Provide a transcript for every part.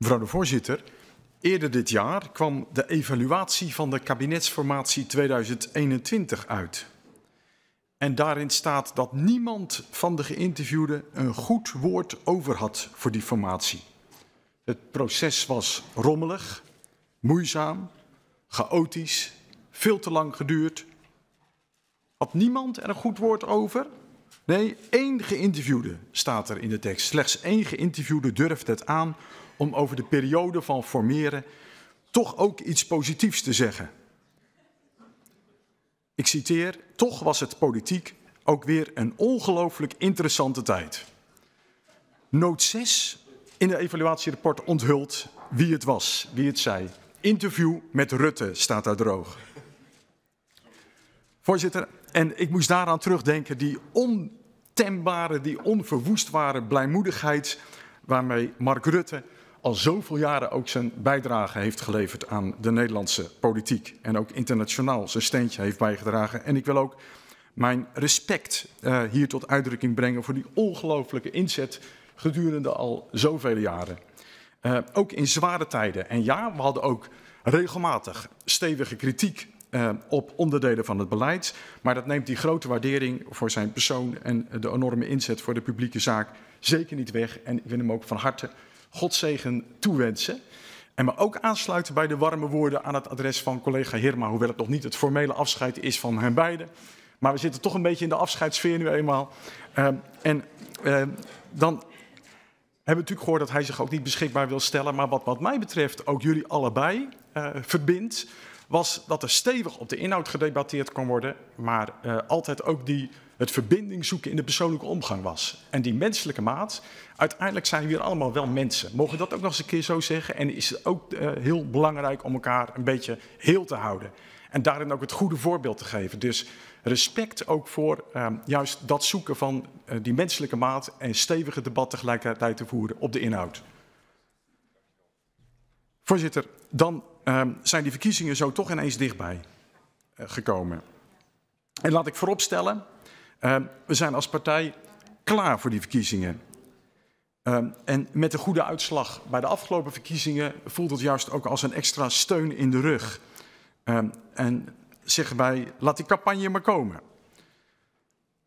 Mevrouw de voorzitter, eerder dit jaar kwam de evaluatie van de kabinetsformatie 2021 uit. En daarin staat dat niemand van de geïnterviewden een goed woord over had voor die formatie. Het proces was rommelig, moeizaam, chaotisch, veel te lang geduurd. Had niemand er een goed woord over? Nee, één geïnterviewde staat er in de tekst. Slechts één geïnterviewde durft het aan om over de periode van formeren toch ook iets positiefs te zeggen. Ik citeer, toch was het politiek ook weer een ongelooflijk interessante tijd. Noot 6 in de evaluatierapport onthult wie het was, wie het zei. Interview met Rutte staat daar droog. Voorzitter, en ik moest daaraan terugdenken die on, tembare die onverwoestbare blijmoedigheid waarmee Mark Rutte al zoveel jaren ook zijn bijdrage heeft geleverd aan de Nederlandse politiek. En ook internationaal zijn steentje heeft bijgedragen. En ik wil ook mijn respect eh, hier tot uitdrukking brengen voor die ongelooflijke inzet gedurende al zoveel jaren. Eh, ook in zware tijden. En ja, we hadden ook regelmatig stevige kritiek eh, op onderdelen van het beleid. Maar dat neemt die grote waardering voor zijn persoon en de enorme inzet voor de publieke zaak zeker niet weg. En ik wil hem ook van harte Godzegen toewensen. En me ook aansluiten bij de warme woorden aan het adres van collega Hirma, hoewel het nog niet het formele afscheid is van hen beiden. Maar we zitten toch een beetje in de afscheidssfeer nu eenmaal. Eh, en eh, dan hebben we natuurlijk gehoord dat hij zich ook niet beschikbaar wil stellen. Maar wat, wat mij betreft ook jullie allebei uh, verbindt was dat er stevig op de inhoud gedebatteerd kon worden, maar eh, altijd ook die, het verbinding zoeken in de persoonlijke omgang was. En die menselijke maat, uiteindelijk zijn we hier allemaal wel mensen. Mogen we dat ook nog eens een keer zo zeggen? En is het ook eh, heel belangrijk om elkaar een beetje heel te houden? En daarin ook het goede voorbeeld te geven. Dus respect ook voor ehm, juist dat zoeken van eh, die menselijke maat en stevige debat tegelijkertijd te voeren op de inhoud. Voorzitter, dan Ehm, zijn die verkiezingen zo toch ineens dichtbij eh, gekomen. En laat ik vooropstellen, um, we zijn als partij klaar voor die verkiezingen. Ehm, en met de goede uitslag bij de afgelopen verkiezingen voelt het juist ook als een extra steun in de rug. en zeggen wij, laat die campagne maar komen.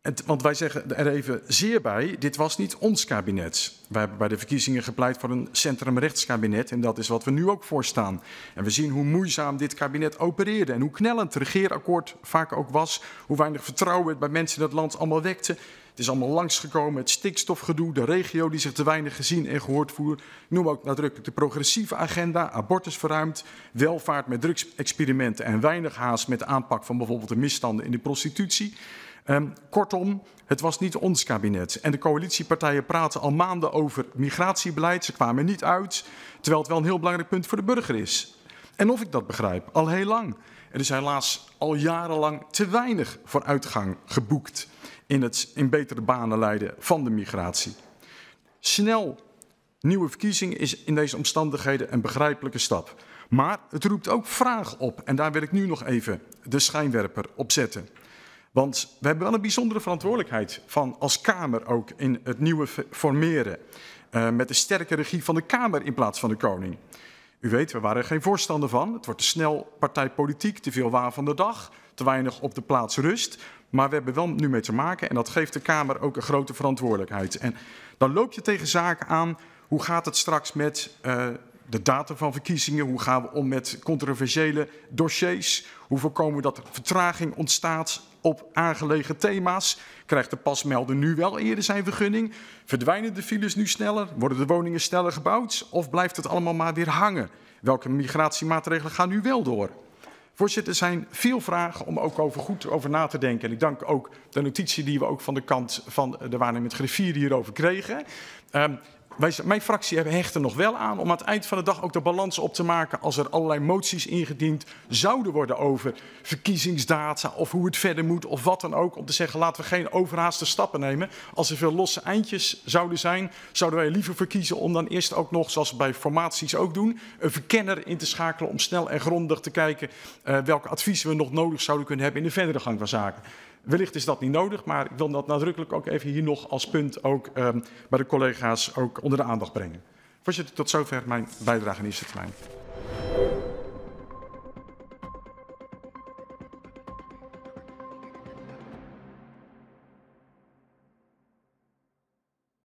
Het, want wij zeggen er even zeer bij, dit was niet ons kabinet. Wij hebben bij de verkiezingen gepleit voor een centrumrechtskabinet en dat is wat we nu ook voorstaan. En we zien hoe moeizaam dit kabinet opereerde en hoe knellend het regeerakkoord vaak ook was. Hoe weinig vertrouwen het bij mensen in het land allemaal wekte. Het is allemaal langsgekomen, het stikstofgedoe, de regio die zich te weinig gezien en gehoord voert. Noem ook nadrukkelijk de progressieve agenda, abortus verruimd, welvaart met drugsexperimenten en weinig haast met de aanpak van bijvoorbeeld de misstanden in de prostitutie. Um, kortom, het was niet ons kabinet. En de coalitiepartijen praten al maanden over migratiebeleid. Ze kwamen niet uit, terwijl het wel een heel belangrijk punt voor de burger is. En of ik dat begrijp, al heel lang. Er is helaas al jarenlang te weinig vooruitgang geboekt in het in betere banen leiden van de migratie. Snel nieuwe verkiezing is in deze omstandigheden een begrijpelijke stap. Maar het roept ook vragen op en daar wil ik nu nog even de schijnwerper op zetten. Want we hebben wel een bijzondere verantwoordelijkheid van als Kamer ook in het nieuwe formeren. Uh, met de sterke regie van de Kamer in plaats van de koning. U weet, we waren geen voorstander van. Het wordt te snel partijpolitiek, te veel waar van de dag, te weinig op de plaats rust. Maar we hebben wel nu mee te maken en dat geeft de Kamer ook een grote verantwoordelijkheid. En dan loop je tegen zaken aan. Hoe gaat het straks met uh, de datum van verkiezingen? Hoe gaan we om met controversiële dossiers? Hoe voorkomen we dat vertraging ontstaat? op aangelegen thema's. Krijgt de pasmelder nu wel eerder zijn vergunning? Verdwijnen de files nu sneller? Worden de woningen sneller gebouwd? Of blijft het allemaal maar weer hangen? Welke migratiemaatregelen gaan nu wel door? Voorzitter, er zijn veel vragen om ook over goed over na te denken. En ik dank ook de notitie die we ook van de kant van de waarnemend griffier hierover kregen. Um, wij, mijn fractie hecht er nog wel aan om aan het eind van de dag ook de balans op te maken als er allerlei moties ingediend zouden worden over verkiezingsdata of hoe het verder moet of wat dan ook. Om te zeggen laten we geen overhaaste stappen nemen. Als er veel losse eindjes zouden zijn, zouden wij liever verkiezen om dan eerst ook nog, zoals we bij formaties ook doen, een verkenner in te schakelen om snel en grondig te kijken eh, welke adviezen we nog nodig zouden kunnen hebben in de verdere gang van zaken. Wellicht is dat niet nodig, maar ik wil dat nadrukkelijk ook even hier nog als punt ook ehm, bij de collega's ook onder de aandacht brengen. Voorzitter, tot zover mijn bijdrage in eerste termijn.